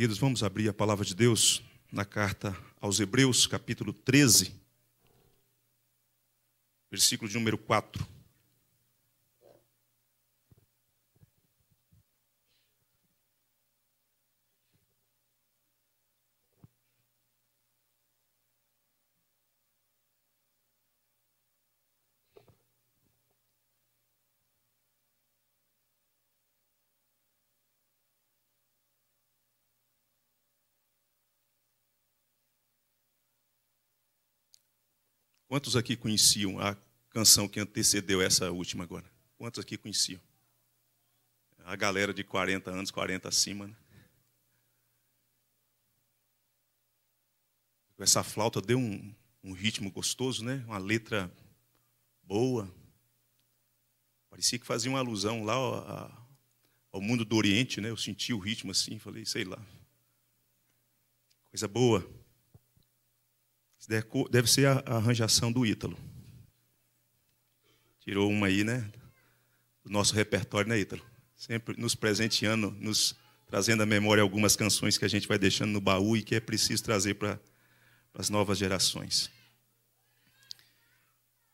Queridos, vamos abrir a palavra de Deus na carta aos Hebreus, capítulo 13, versículo de número 4. Quantos aqui conheciam a canção que antecedeu essa última agora? Quantos aqui conheciam? A galera de 40 anos, 40 acima, né? Essa flauta deu um, um ritmo gostoso, né? Uma letra boa. Parecia que fazia uma alusão lá ao, ao mundo do Oriente, né? Eu senti o ritmo assim, falei, sei lá. Coisa boa. Deve ser a arranjação do Ítalo. Tirou uma aí, né? Do nosso repertório, né, Ítalo? Sempre nos presenteando, nos trazendo à memória algumas canções que a gente vai deixando no baú e que é preciso trazer para as novas gerações.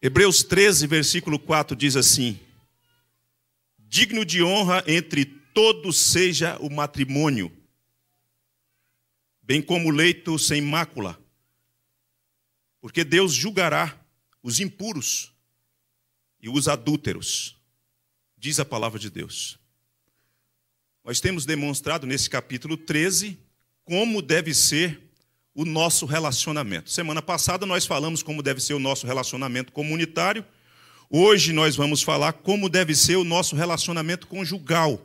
Hebreus 13, versículo 4 diz assim: Digno de honra entre todos seja o matrimônio, bem como o leito sem mácula porque Deus julgará os impuros e os adúlteros, diz a palavra de Deus. Nós temos demonstrado nesse capítulo 13 como deve ser o nosso relacionamento. Semana passada nós falamos como deve ser o nosso relacionamento comunitário. Hoje nós vamos falar como deve ser o nosso relacionamento conjugal.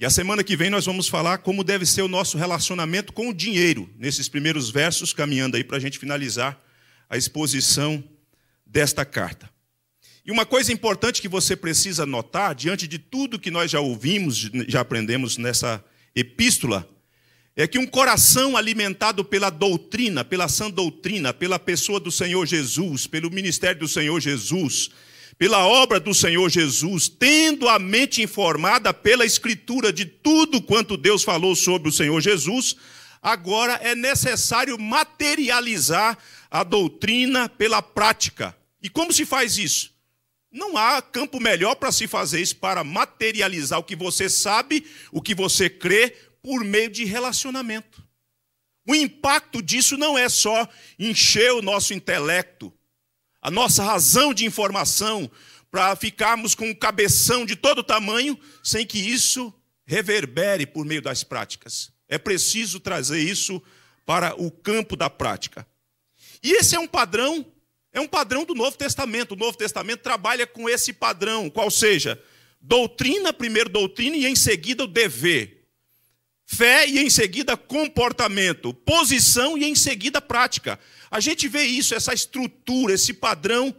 E a semana que vem nós vamos falar como deve ser o nosso relacionamento com o dinheiro, nesses primeiros versos, caminhando aí para a gente finalizar a exposição desta carta. E uma coisa importante que você precisa notar, diante de tudo que nós já ouvimos, já aprendemos nessa epístola, é que um coração alimentado pela doutrina, pela sã doutrina, pela pessoa do Senhor Jesus, pelo ministério do Senhor Jesus, pela obra do Senhor Jesus, tendo a mente informada pela Escritura de tudo quanto Deus falou sobre o Senhor Jesus, agora é necessário materializar a doutrina pela prática. E como se faz isso? Não há campo melhor para se fazer isso, para materializar o que você sabe, o que você crê, por meio de relacionamento. O impacto disso não é só encher o nosso intelecto, a nossa razão de informação para ficarmos com um cabeção de todo tamanho, sem que isso reverbere por meio das práticas. É preciso trazer isso para o campo da prática. E esse é um padrão, é um padrão do Novo Testamento. O Novo Testamento trabalha com esse padrão, qual seja, doutrina, primeiro doutrina e em seguida o dever. Fé e em seguida comportamento, posição e em seguida prática. A gente vê isso, essa estrutura, esse padrão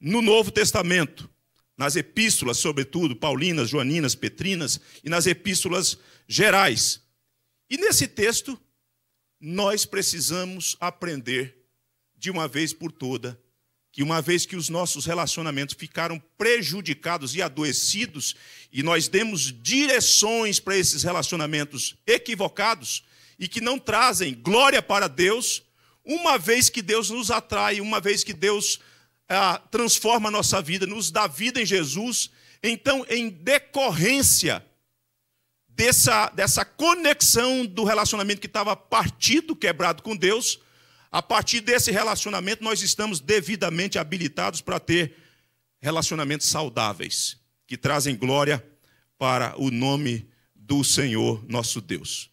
no Novo Testamento, nas epístolas, sobretudo, paulinas, joaninas, petrinas e nas epístolas gerais. E nesse texto, nós precisamos aprender de uma vez por toda que uma vez que os nossos relacionamentos ficaram prejudicados e adoecidos, e nós demos direções para esses relacionamentos equivocados e que não trazem glória para Deus, uma vez que Deus nos atrai, uma vez que Deus ah, transforma a nossa vida, nos dá vida em Jesus, então, em decorrência dessa, dessa conexão do relacionamento que estava partido, quebrado com Deus, a partir desse relacionamento, nós estamos devidamente habilitados para ter relacionamentos saudáveis que trazem glória para o nome do Senhor nosso Deus.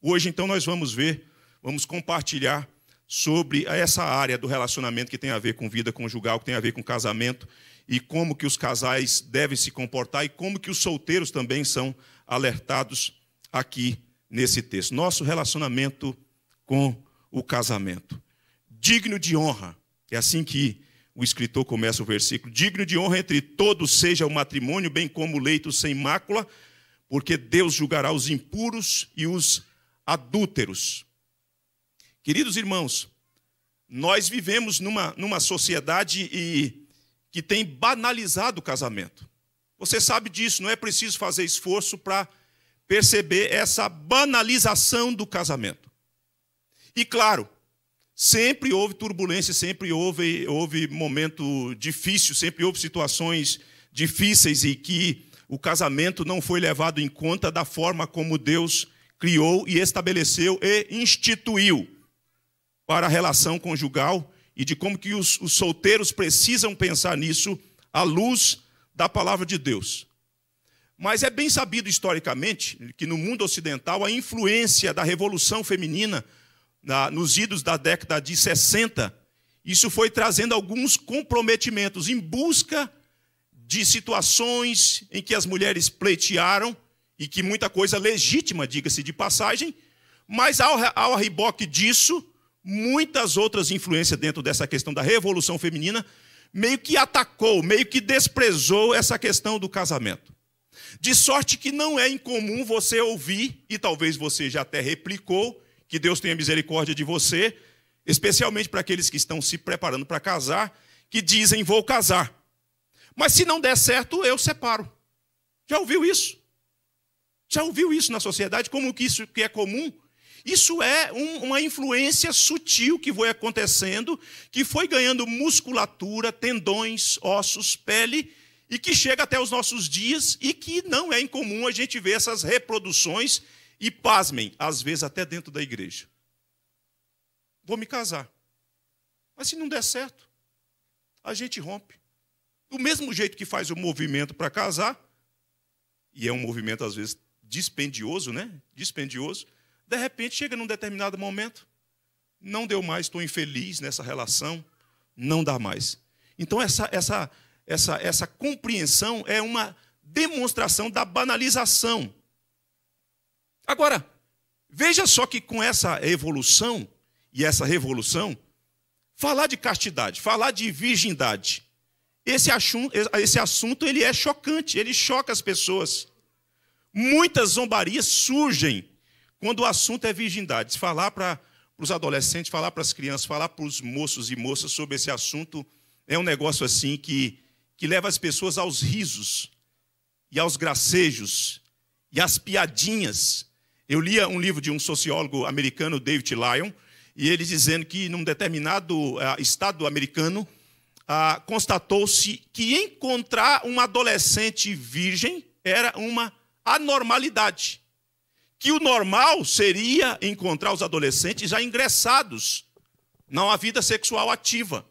Hoje, então, nós vamos ver, vamos compartilhar sobre essa área do relacionamento que tem a ver com vida conjugal, que tem a ver com casamento e como que os casais devem se comportar e como que os solteiros também são alertados aqui nesse texto. Nosso relacionamento com o casamento. Digno de honra. É assim que o escritor começa o versículo: Digno de honra entre todos seja o matrimônio, bem como o leito sem mácula, porque Deus julgará os impuros e os adúlteros. Queridos irmãos, nós vivemos numa, numa sociedade e, que tem banalizado o casamento. Você sabe disso, não é preciso fazer esforço para perceber essa banalização do casamento. E claro, Sempre houve turbulência, sempre houve, houve momento difícil, sempre houve situações difíceis e que o casamento não foi levado em conta da forma como Deus criou e estabeleceu e instituiu para a relação conjugal e de como que os, os, solteiros precisam pensar nisso à luz da palavra de Deus. Mas é bem sabido historicamente que no mundo ocidental a influência da revolução feminina na, nos idos da década de 60, isso foi trazendo alguns comprometimentos em busca de situações em que as mulheres pleitearam e que muita coisa legítima, diga-se de passagem, mas ao, ao riboque disso, muitas outras influências dentro dessa questão da revolução feminina meio que atacou, meio que desprezou essa questão do casamento. De sorte que não é incomum você ouvir, e talvez você já até replicou, que Deus tenha misericórdia de você, especialmente para aqueles que estão se preparando para casar, que dizem vou casar. Mas se não der certo, eu separo. Já ouviu isso? Já ouviu isso na sociedade? Como que isso que é comum? Isso é um, uma influência sutil que foi acontecendo, que foi ganhando musculatura, tendões, ossos, pele, e que chega até os nossos dias e que não é incomum a gente ver essas reproduções e pasmem, às vezes até dentro da igreja. Vou me casar. Mas se não der certo, a gente rompe. Do mesmo jeito que faz o movimento para casar, e é um movimento às vezes dispendioso, né? Dispendioso. De repente chega num determinado momento, não deu mais, estou infeliz nessa relação, não dá mais. Então essa essa essa essa compreensão é uma demonstração da banalização Agora, veja só que com essa evolução e essa revolução, falar de castidade, falar de virgindade, esse assunto, esse assunto ele é chocante, ele choca as pessoas. Muitas zombarias surgem quando o assunto é virgindade. Falar para os adolescentes, falar para as crianças, falar para os moços e moças sobre esse assunto é um negócio assim que, que leva as pessoas aos risos e aos gracejos e às piadinhas eu lia um livro de um sociólogo americano, David Lyon, e ele dizendo que num determinado uh, estado americano uh, constatou-se que encontrar uma adolescente virgem era uma anormalidade. Que o normal seria encontrar os adolescentes já ingressados na vida sexual ativa.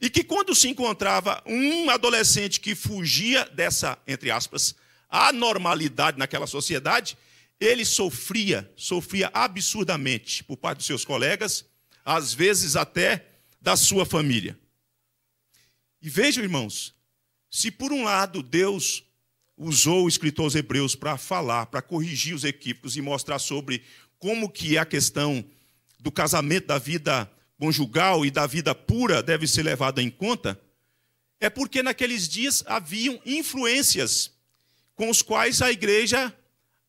E que quando se encontrava um adolescente que fugia dessa, entre aspas, anormalidade naquela sociedade, ele sofria, sofria absurdamente por parte dos seus colegas, às vezes até da sua família. E vejam, irmãos, se por um lado Deus usou o escritor aos Hebreus para falar, para corrigir os equívocos e mostrar sobre como que a questão do casamento, da vida conjugal e da vida pura deve ser levada em conta, é porque naqueles dias haviam influências com os quais a igreja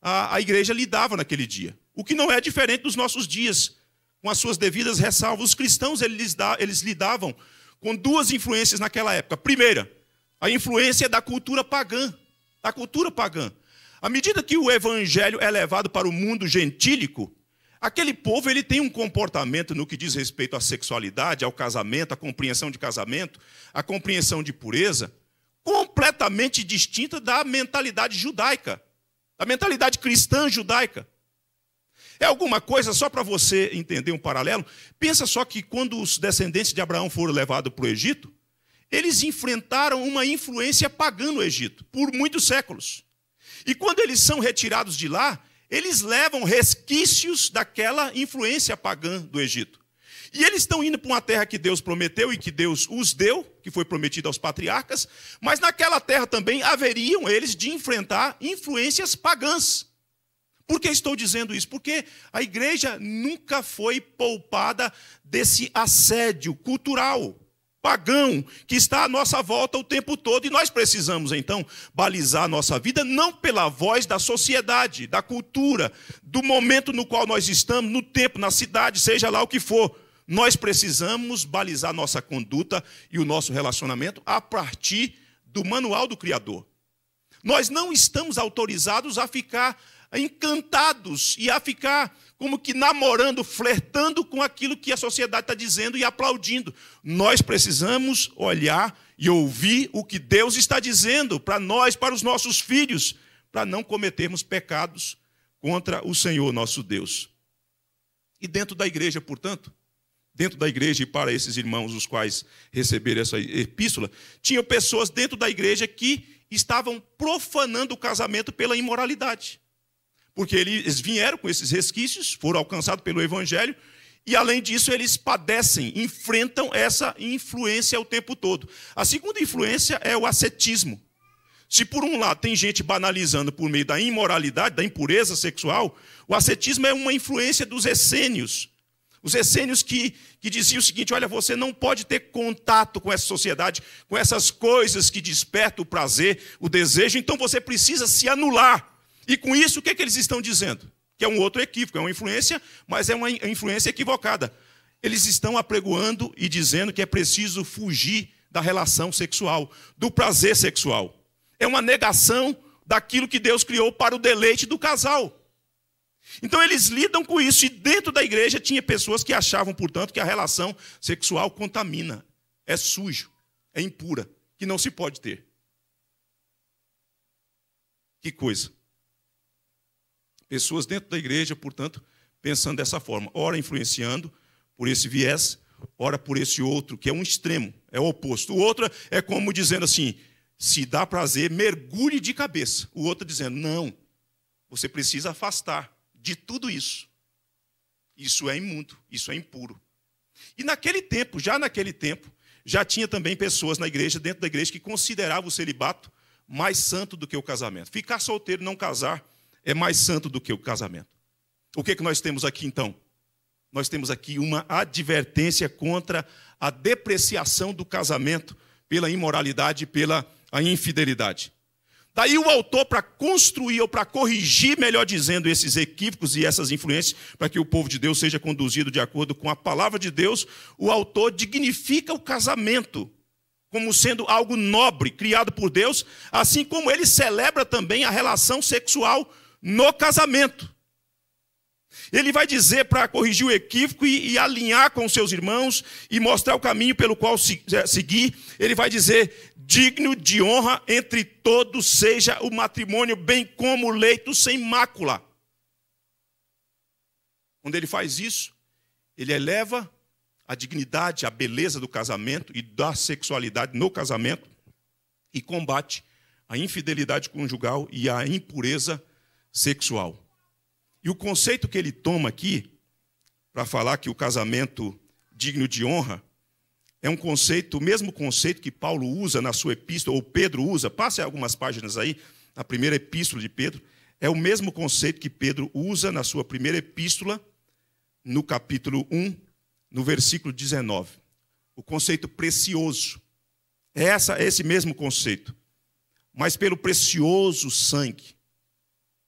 a, a igreja lidava naquele dia. O que não é diferente dos nossos dias, com as suas devidas ressalvas. Os cristãos eles, eles lidavam com duas influências naquela época. Primeira, a influência da cultura pagã. Da cultura pagã. À medida que o evangelho é levado para o mundo gentílico, aquele povo ele tem um comportamento no que diz respeito à sexualidade, ao casamento, à compreensão de casamento, à compreensão de pureza, completamente distinta da mentalidade judaica da mentalidade cristã judaica. É alguma coisa, só para você entender um paralelo, pensa só que quando os descendentes de Abraão foram levados para o Egito, eles enfrentaram uma influência pagã no Egito por muitos séculos. E quando eles são retirados de lá, eles levam resquícios daquela influência pagã do Egito. E eles estão indo para uma terra que Deus prometeu e que Deus os deu, que foi prometida aos patriarcas, mas naquela terra também haveriam eles de enfrentar influências pagãs. Por que estou dizendo isso? Porque a igreja nunca foi poupada desse assédio cultural pagão que está à nossa volta o tempo todo e nós precisamos então balizar a nossa vida não pela voz da sociedade, da cultura, do momento no qual nós estamos, no tempo, na cidade, seja lá o que for, nós precisamos balizar nossa conduta e o nosso relacionamento a partir do manual do Criador. Nós não estamos autorizados a ficar encantados e a ficar como que namorando, flertando com aquilo que a sociedade está dizendo e aplaudindo. Nós precisamos olhar e ouvir o que Deus está dizendo para nós, para os nossos filhos, para não cometermos pecados contra o Senhor nosso Deus. E dentro da igreja, portanto, dentro da igreja e para esses irmãos os quais receberam essa epístola, tinham pessoas dentro da igreja que estavam profanando o casamento pela imoralidade. Porque eles vieram com esses resquícios, foram alcançados pelo evangelho, e além disso eles padecem, enfrentam essa influência o tempo todo. A segunda influência é o ascetismo. Se por um lado tem gente banalizando por meio da imoralidade, da impureza sexual, o ascetismo é uma influência dos essênios, os essênios que, que diziam o seguinte: olha, você não pode ter contato com essa sociedade, com essas coisas que despertam o prazer, o desejo, então você precisa se anular. E com isso, o que, é que eles estão dizendo? Que é um outro equívoco, é uma influência, mas é uma influência equivocada. Eles estão apregoando e dizendo que é preciso fugir da relação sexual, do prazer sexual. É uma negação daquilo que Deus criou para o deleite do casal. Então eles lidam com isso, e dentro da igreja tinha pessoas que achavam, portanto, que a relação sexual contamina, é sujo, é impura, que não se pode ter. Que coisa. Pessoas dentro da igreja, portanto, pensando dessa forma, ora influenciando por esse viés, ora por esse outro, que é um extremo, é o oposto. O outro é como dizendo assim: se dá prazer, mergulhe de cabeça. O outro dizendo: não, você precisa afastar de tudo isso. Isso é imundo, isso é impuro. E naquele tempo, já naquele tempo, já tinha também pessoas na igreja, dentro da igreja, que consideravam o celibato mais santo do que o casamento. Ficar solteiro e não casar é mais santo do que o casamento. O que, é que nós temos aqui então? Nós temos aqui uma advertência contra a depreciação do casamento pela imoralidade e pela infidelidade. Daí o autor, para construir ou para corrigir, melhor dizendo, esses equívocos e essas influências, para que o povo de Deus seja conduzido de acordo com a palavra de Deus, o autor dignifica o casamento como sendo algo nobre, criado por Deus, assim como ele celebra também a relação sexual no casamento. Ele vai dizer para corrigir o equívoco e, e, alinhar com seus irmãos e mostrar o caminho pelo qual se, é, seguir. Ele vai dizer: digno de honra entre todos seja o matrimônio, bem como o leito sem mácula. Quando ele faz isso, ele eleva a dignidade, a beleza do casamento e da sexualidade no casamento e combate a infidelidade conjugal e a impureza sexual. E o conceito que ele toma aqui, para falar que o casamento digno de honra, é um conceito, o mesmo conceito que Paulo usa na sua epístola, ou Pedro usa, passe algumas páginas aí, na primeira epístola de Pedro, é o mesmo conceito que Pedro usa na sua primeira epístola, no capítulo 1, no versículo 19. O conceito precioso. É essa, é esse mesmo conceito. Mas pelo precioso sangue.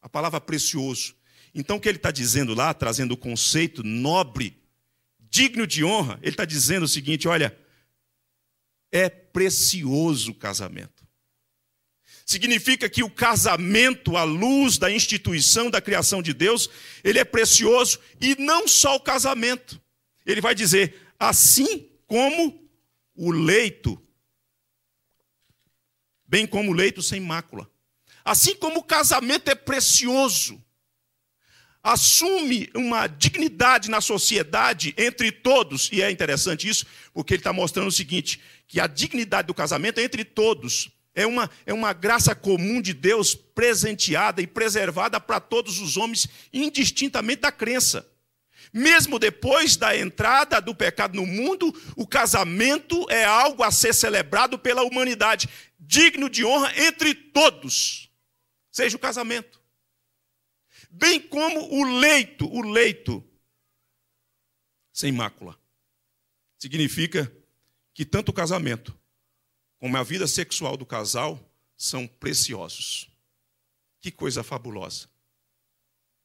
A palavra precioso. Então, o que ele está dizendo lá, trazendo o conceito nobre, digno de honra, ele está dizendo o seguinte: olha, é precioso o casamento. Significa que o casamento, à luz da instituição da criação de Deus, ele é precioso e não só o casamento. Ele vai dizer, assim como o leito, bem como o leito sem mácula. Assim como o casamento é precioso, assume uma dignidade na sociedade entre todos, e é interessante isso, porque ele está mostrando o seguinte: que a dignidade do casamento é entre todos. É uma, é uma graça comum de Deus presenteada e preservada para todos os homens, indistintamente da crença. Mesmo depois da entrada do pecado no mundo, o casamento é algo a ser celebrado pela humanidade, digno de honra entre todos, seja o casamento bem como o leito, o leito sem mácula. Significa que tanto o casamento como a vida sexual do casal são preciosos. Que coisa fabulosa.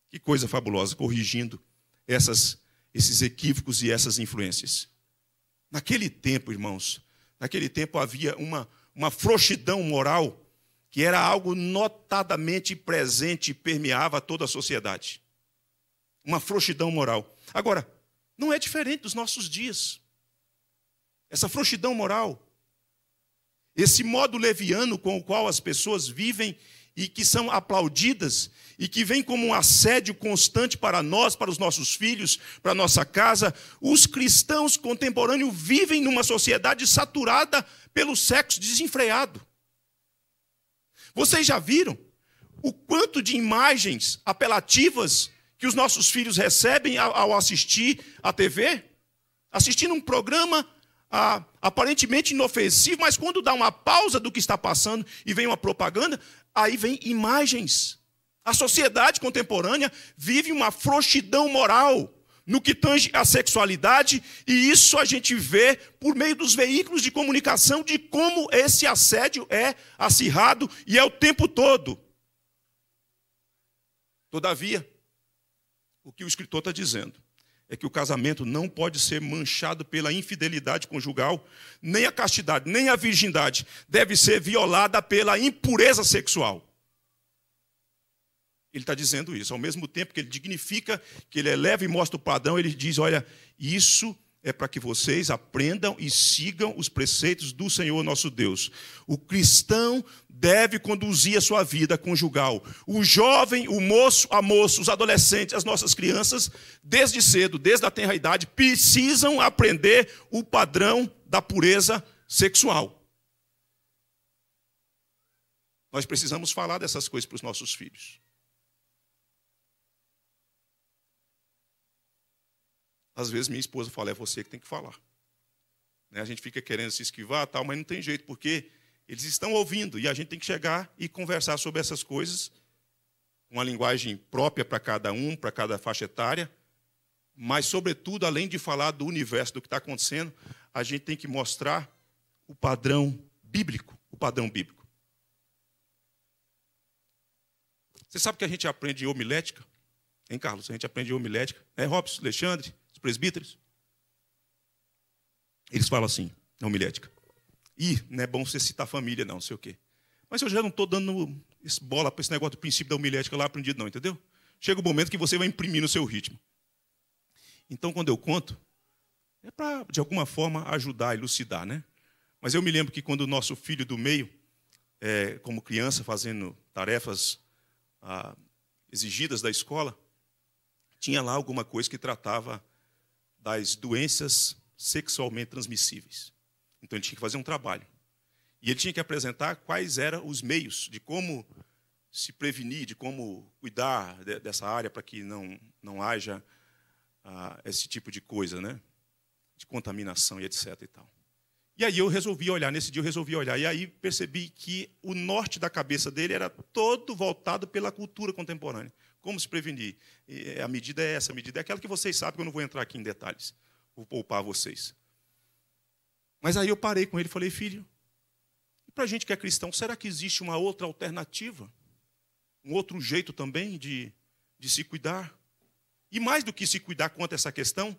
Que coisa fabulosa corrigindo essas esses equívocos e essas influências. Naquele tempo, irmãos, naquele tempo havia uma uma frouxidão moral que era algo notadamente presente e permeava toda a sociedade. Uma frouxidão moral. Agora, não é diferente dos nossos dias. Essa frouxidão moral, esse modo leviano com o qual as pessoas vivem e que são aplaudidas e que vem como um assédio constante para nós, para os nossos filhos, para a nossa casa. Os cristãos contemporâneos vivem numa sociedade saturada pelo sexo desenfreado. Vocês já viram o quanto de imagens apelativas que os nossos filhos recebem ao, assistir à TV? Assistindo um programa ah, aparentemente inofensivo, mas quando dá uma pausa do que está passando e vem uma propaganda, aí vem imagens. A sociedade contemporânea vive uma frouxidão moral no que tange à sexualidade, e isso a gente vê por meio dos veículos de comunicação de como esse assédio é acirrado e é o tempo todo. Todavia, o que o escritor está dizendo é que o casamento não pode ser manchado pela infidelidade conjugal, nem a castidade, nem a virgindade deve ser violada pela impureza sexual. Ele está dizendo isso. Ao mesmo tempo que ele dignifica, que ele eleva e mostra o padrão, ele diz: olha, isso é para que vocês aprendam e sigam os preceitos do Senhor nosso Deus. O cristão deve conduzir a sua vida conjugal. O jovem, o moço, a moça, os adolescentes, as nossas crianças, desde cedo, desde a tenra idade, precisam aprender o padrão da pureza sexual. Nós precisamos falar dessas coisas para os nossos filhos. Às vezes minha esposa fala, é você que tem que falar. Né? A gente fica querendo se esquivar, tal, mas não tem jeito, porque eles estão ouvindo e a gente tem que chegar e conversar sobre essas coisas uma linguagem própria para cada um, para cada faixa etária, mas, sobretudo, além de falar do universo, do que está acontecendo, a gente tem que mostrar o padrão bíblico, o padrão bíblico. Você sabe que a gente aprende homilética? Hein, Carlos? A gente aprende homilética. É, Robson, Alexandre? os presbíteros. Eles falam assim, na é homilética. Ih, não é bom você citar família, não, não sei o quê. Mas eu já não estou dando bola para esse negócio do princípio da homilética lá aprendido, não, entendeu? Chega o um momento que você vai imprimir no seu ritmo. Então, quando eu conto, é para, de alguma forma, ajudar, elucidar, né? Mas eu me lembro que quando o nosso filho do meio, é, como criança, fazendo tarefas ah, exigidas da escola, tinha lá alguma coisa que tratava das doenças sexualmente transmissíveis. Então ele tinha que fazer um trabalho. E ele tinha que apresentar quais eram os meios de como se prevenir, de como cuidar de, dessa área para que não, não haja ah, esse tipo de coisa, né? De contaminação e etc. E, tal. e aí eu resolvi olhar, nesse dia eu resolvi olhar, e aí percebi que o norte da cabeça dele era todo voltado pela cultura contemporânea. Como se prevenir? E é, a medida é essa, a medida é aquela que vocês sabem, que eu não vou entrar aqui em detalhes. Vou poupar vocês. Mas aí eu parei com ele e falei, filho, para a gente que é cristão, será que existe uma outra alternativa? Um outro jeito também de, de se cuidar? E mais do que se cuidar contra essa questão,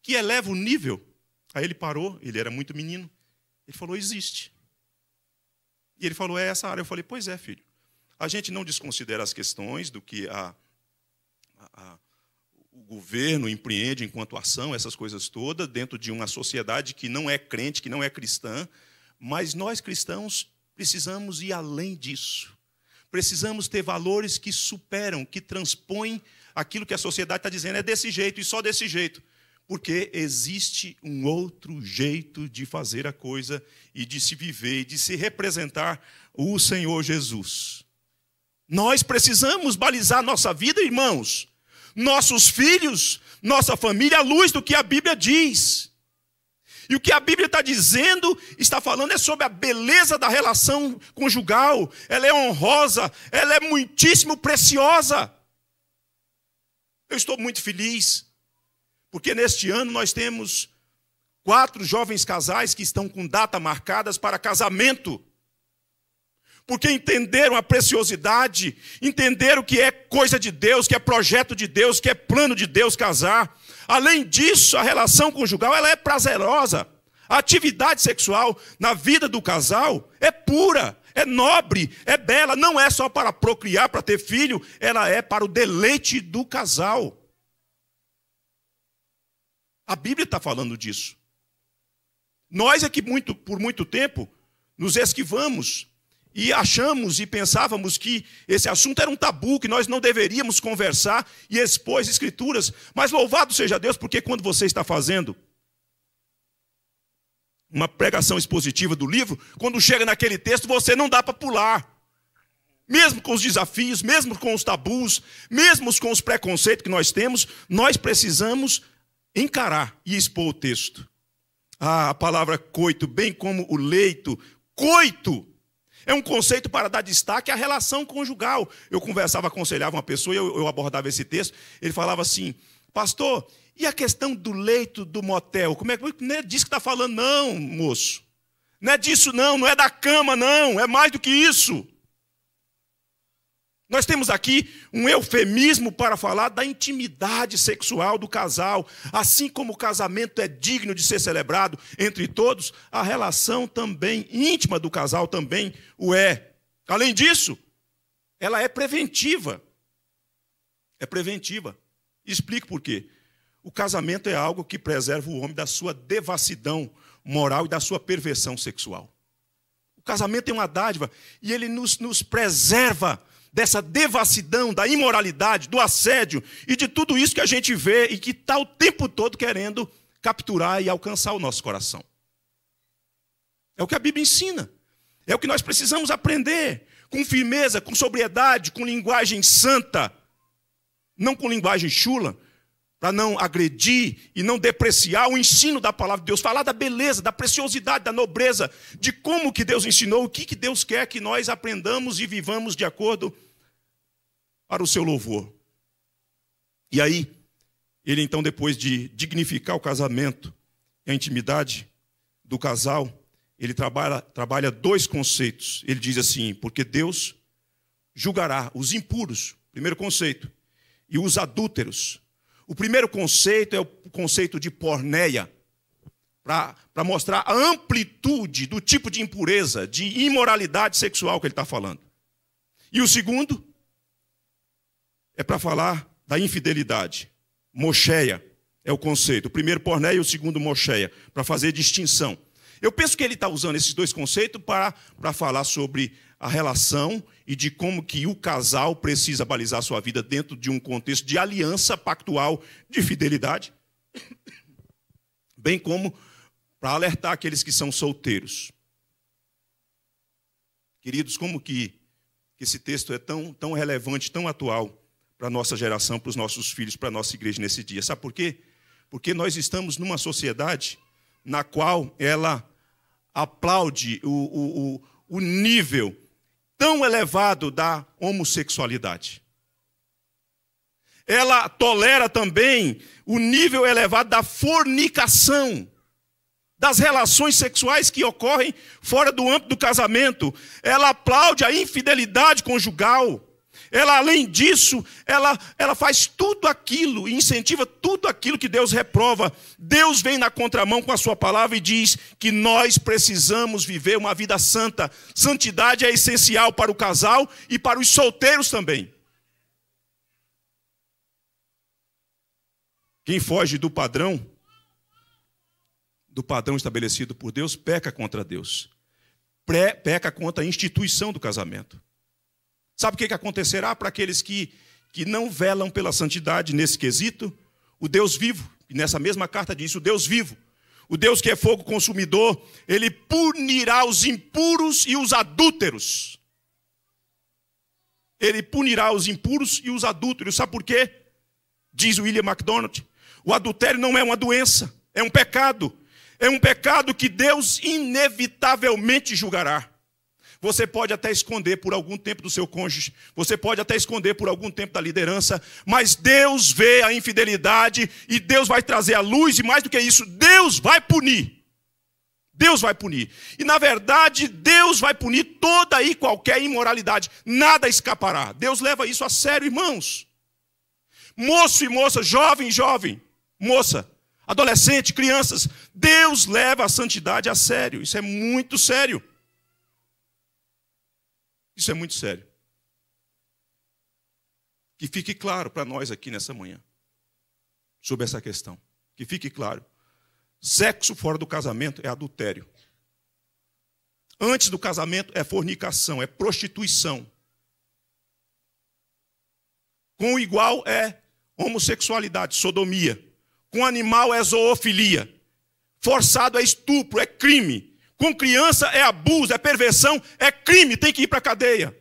que eleva o nível. Aí ele parou, ele era muito menino, ele falou, existe. E ele falou, é essa área. Eu falei, pois é, filho. A gente não desconsidera as questões do que a, a, o governo empreende enquanto ação, essas coisas todas, dentro de uma sociedade que não é crente, que não é cristã, mas nós cristãos precisamos ir além disso. Precisamos ter valores que superam, que transpõem aquilo que a sociedade está dizendo é desse jeito e só desse jeito porque existe um outro jeito de fazer a coisa e de se viver e de se representar o Senhor Jesus. Nós precisamos balizar nossa vida, irmãos, nossos filhos, nossa família, à luz do que a Bíblia diz. E o que a Bíblia está dizendo, está falando é sobre a beleza da relação conjugal. Ela é honrosa, ela é muitíssimo preciosa. Eu estou muito feliz, porque neste ano nós temos quatro jovens casais que estão com data marcadas para casamento porque entenderam a preciosidade, entenderam que é coisa de Deus, que é projeto de Deus, que é plano de Deus casar. Além disso, a relação conjugal ela é prazerosa. A atividade sexual na vida do casal é pura, é nobre, é bela, não é só para procriar, para ter filho, ela é para o deleite do casal. A Bíblia está falando disso. Nós é que muito, por muito tempo nos esquivamos e achamos e pensávamos que esse assunto era um tabu, que nós não deveríamos conversar e expor as escrituras. Mas louvado seja Deus, porque quando você está fazendo uma pregação expositiva do livro, quando chega naquele texto, você não dá para pular. Mesmo com os desafios, mesmo com os tabus, mesmo com os preconceitos que nós temos, nós precisamos encarar e expor o texto. Ah, a palavra coito, bem como o leito, coito é um conceito para dar destaque à relação conjugal. Eu conversava, aconselhava uma pessoa, eu, eu abordava esse texto, ele falava assim, pastor, e a questão do leito do motel? Como é que não é disso que está falando, não, moço? Não é disso, não, não é da cama, não, é mais do que isso. Nós temos aqui um eufemismo para falar da intimidade sexual do casal. Assim como o casamento é digno de ser celebrado entre todos, a relação também íntima do casal também o é. Além disso, ela é preventiva. É preventiva. Explico por quê. O casamento é algo que preserva o homem da sua devassidão moral e da sua perversão sexual. O casamento é uma dádiva e ele nos, nos preserva dessa devassidão, da imoralidade, do assédio e de tudo isso que a gente vê e que está o tempo todo querendo capturar e alcançar o nosso coração. É o que a Bíblia ensina. É o que nós precisamos aprender com firmeza, com sobriedade, com linguagem santa, não com linguagem chula, para não agredir e não depreciar o ensino da palavra de Deus, falar da beleza, da preciosidade, da nobreza, de como que Deus ensinou, o que, que Deus quer que nós aprendamos e vivamos de acordo para o seu louvor. E aí, ele então, depois de dignificar o casamento e a intimidade do casal, ele trabalha, trabalha dois conceitos. Ele diz assim: porque Deus julgará os impuros, primeiro conceito, e os adúlteros, o primeiro conceito é o conceito de porneia, para mostrar a amplitude do tipo de impureza, de imoralidade sexual que ele está falando. E o segundo é para falar da infidelidade. Mocheia é o conceito. O primeiro pornéia e o segundo mocheia, para fazer distinção. Eu penso que ele está usando esses dois conceitos para, para falar sobre a relação e de como que o casal precisa balizar sua vida dentro de um contexto de aliança pactual de fidelidade, bem como para alertar aqueles que são solteiros. Queridos, como que esse texto é tão, tão relevante, tão atual para a nossa geração, para os nossos filhos, para a nossa igreja nesse dia. Sabe por quê? Porque nós estamos numa sociedade na qual ela aplaude o, o, o, nível tão elevado da homossexualidade. Ela tolera também o nível elevado da fornicação, das relações sexuais que ocorrem fora do âmbito do casamento. Ela aplaude a infidelidade conjugal. Ela, além disso, ela, ela faz tudo aquilo incentiva tudo aquilo que Deus reprova. Deus vem na contramão com a sua palavra e diz que nós precisamos viver uma vida santa. Santidade é essencial para o casal e para os solteiros também. Quem foge do padrão, do padrão estabelecido por Deus, peca contra Deus. Pré, peca contra a instituição do casamento. Sabe o que acontecerá para aqueles que, que não velam pela santidade nesse quesito? O Deus vivo, e nessa mesma carta diz: o Deus vivo, o Deus que é fogo consumidor, ele punirá os impuros e os adúlteros. Ele punirá os impuros e os adúlteros. Sabe por quê? Diz William MacDonald: o adultério não é uma doença, é um pecado. É um pecado que Deus inevitavelmente julgará. Você pode até esconder por algum tempo do seu cônjuge, você pode até esconder por algum tempo da liderança, mas Deus vê a infidelidade e Deus vai trazer a luz e mais do que isso, Deus vai punir. Deus vai punir. E na verdade, Deus vai punir toda e qualquer imoralidade. Nada escapará. Deus leva isso a sério, irmãos. Moço e moça, jovem, jovem, moça, adolescente, crianças, Deus leva a santidade a sério. Isso é muito sério. Isso é muito sério. Que fique claro para nós aqui nessa manhã, sobre essa questão. Que fique claro. Sexo fora do casamento é adultério. Antes do casamento é fornicação, é prostituição. Com o igual é homossexualidade, sodomia. Com animal é zoofilia. Forçado é estupro, é crime com criança é abuso, é perversão, é crime, tem que ir para a cadeia.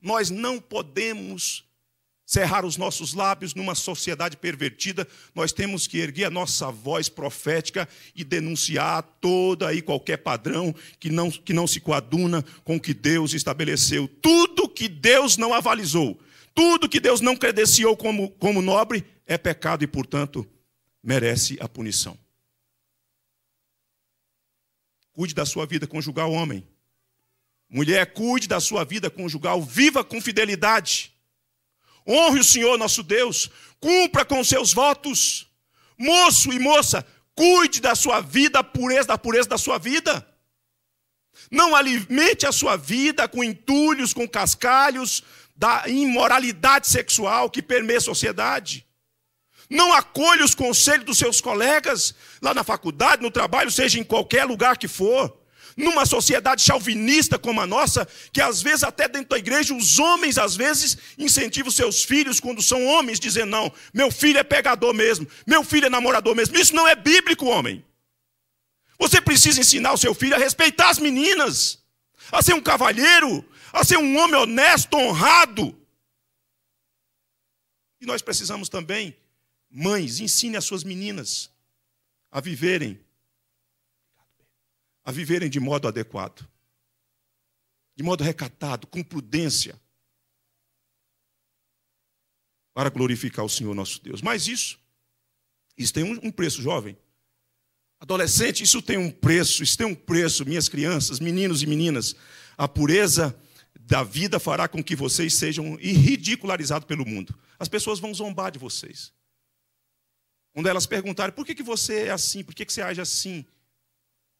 Nós não podemos cerrar os nossos lábios numa sociedade pervertida, nós temos que erguer a nossa voz profética e denunciar toda e qualquer padrão que não, que não se coaduna com o que Deus estabeleceu. Tudo que Deus não avalizou, tudo que Deus não credenciou como, como nobre, é pecado e, portanto, merece a punição cuide da sua vida conjugal, homem. Mulher, cuide da sua vida conjugal, viva com fidelidade. Honre o Senhor nosso Deus, cumpra com seus votos. Moço e moça, cuide da sua vida, pureza, da pureza da sua vida. Não alimente a sua vida com entulhos, com cascalhos da imoralidade sexual que permeia a sociedade não acolhe os conselhos dos seus colegas, lá na faculdade, no trabalho, seja em qualquer lugar que for. Numa sociedade chauvinista como a nossa, que às vezes, até dentro da igreja, os homens, às vezes, incentivam seus filhos, quando são homens, dizendo: não, meu filho é pegador mesmo, meu filho é namorador mesmo. Isso não é bíblico, homem. Você precisa ensinar o seu filho a respeitar as meninas, a ser um cavalheiro, a ser um homem honesto, honrado. E nós precisamos também Mães, ensine as suas meninas a viverem a viverem de modo adequado, de modo recatado, com prudência, para glorificar o Senhor nosso Deus. Mas isso, isso tem um preço, jovem. Adolescente, isso tem um preço, isso tem um preço, minhas crianças, meninos e meninas. A pureza da vida fará com que vocês sejam ridicularizados pelo mundo. As pessoas vão zombar de vocês. Quando elas perguntaram, por que, que você é assim? Por que, que você age assim?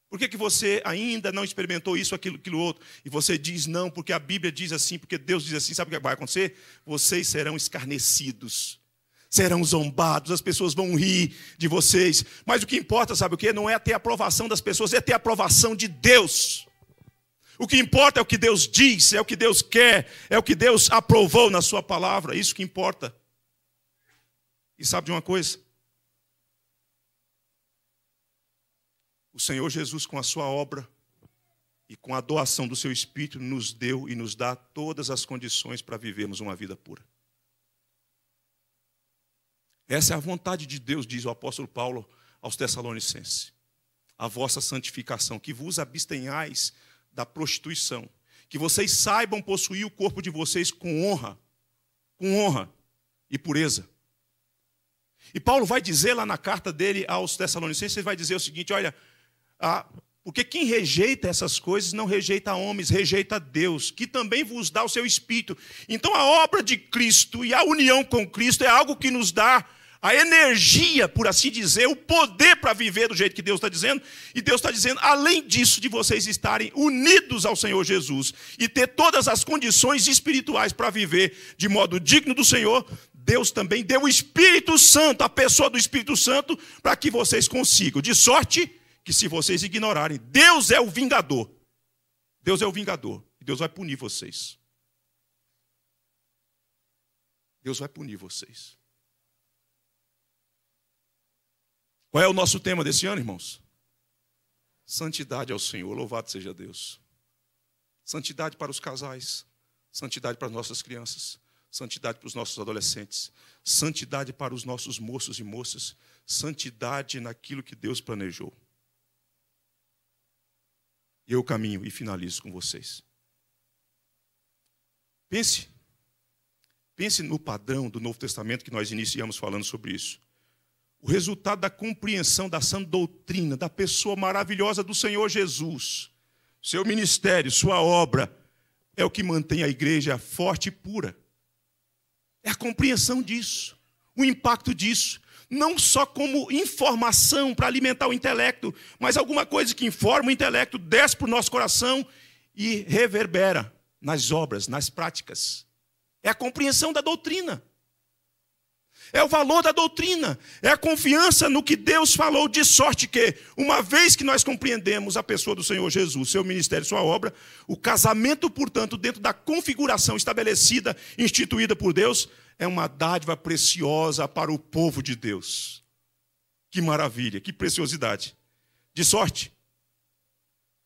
Por que, que você ainda não experimentou isso, aquilo, aquilo outro? E você diz não, porque a Bíblia diz assim, porque Deus diz assim. Sabe o que vai acontecer? Vocês serão escarnecidos, serão zombados, as pessoas vão rir de vocês. Mas o que importa, sabe o que? Não é ter a aprovação das pessoas, é ter a aprovação de Deus. O que importa é o que Deus diz, é o que Deus quer, é o que Deus aprovou na Sua palavra. É isso que importa. E sabe de uma coisa? o Senhor Jesus, com a sua obra e com a doação do seu Espírito, nos deu e nos dá todas as condições para vivermos uma vida pura. Essa é a vontade de Deus, diz o apóstolo Paulo aos Tessalonicenses. A vossa santificação, que vos abstenhais da prostituição, que vocês saibam possuir o corpo de vocês com honra, com honra e pureza. E Paulo vai dizer lá na carta dele aos Tessalonicenses, ele vai dizer o seguinte: olha, ah, porque quem rejeita essas coisas não rejeita homens, rejeita Deus, que também vos dá o seu espírito. Então a obra de Cristo e a união com Cristo é algo que nos dá a energia, por assim dizer, o poder para viver do jeito que Deus está dizendo. E Deus está dizendo, além disso, de vocês estarem unidos ao Senhor Jesus e ter todas as condições espirituais para viver de modo digno do Senhor, Deus também deu o Espírito Santo, a pessoa do Espírito Santo, para que vocês consigam. De sorte que se vocês ignorarem, Deus é o vingador. Deus é o vingador. E Deus vai punir vocês. Deus vai punir vocês. Qual é o nosso tema desse ano, irmãos? Santidade ao Senhor, louvado seja Deus. Santidade para os casais, santidade para as nossas crianças, santidade para os nossos adolescentes, santidade para os nossos moços e moças, santidade naquilo que Deus planejou. E eu caminho e finalizo com vocês. Pense. Pense no padrão do Novo Testamento que nós iniciamos falando sobre isso. O resultado da compreensão da sã doutrina, da pessoa maravilhosa do Senhor Jesus, seu ministério, sua obra, é o que mantém a igreja forte e pura. É a compreensão disso, o impacto disso não só como informação para alimentar o intelecto, mas alguma coisa que informa o intelecto, desce para o nosso coração e reverbera nas obras, nas práticas. É a compreensão da doutrina. É o valor da doutrina, é a confiança no que Deus falou, de sorte que, uma vez que nós compreendemos a pessoa do Senhor Jesus, seu ministério, sua obra, o casamento, portanto, dentro da configuração estabelecida, instituída por Deus, é uma dádiva preciosa para o povo de Deus. Que maravilha, que preciosidade. De sorte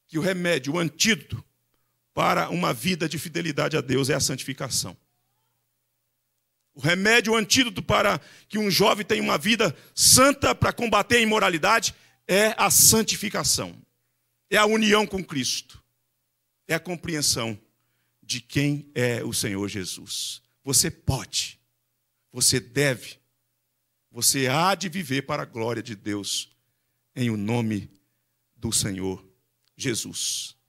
que o remédio, o antídoto para uma vida de fidelidade a Deus é a santificação. O remédio, o antídoto para que um jovem tenha uma vida santa para combater a imoralidade é a santificação, é a união com Cristo, é a compreensão de quem é o Senhor Jesus. Você pode você deve, você há de viver para a glória de Deus, em o nome do Senhor Jesus.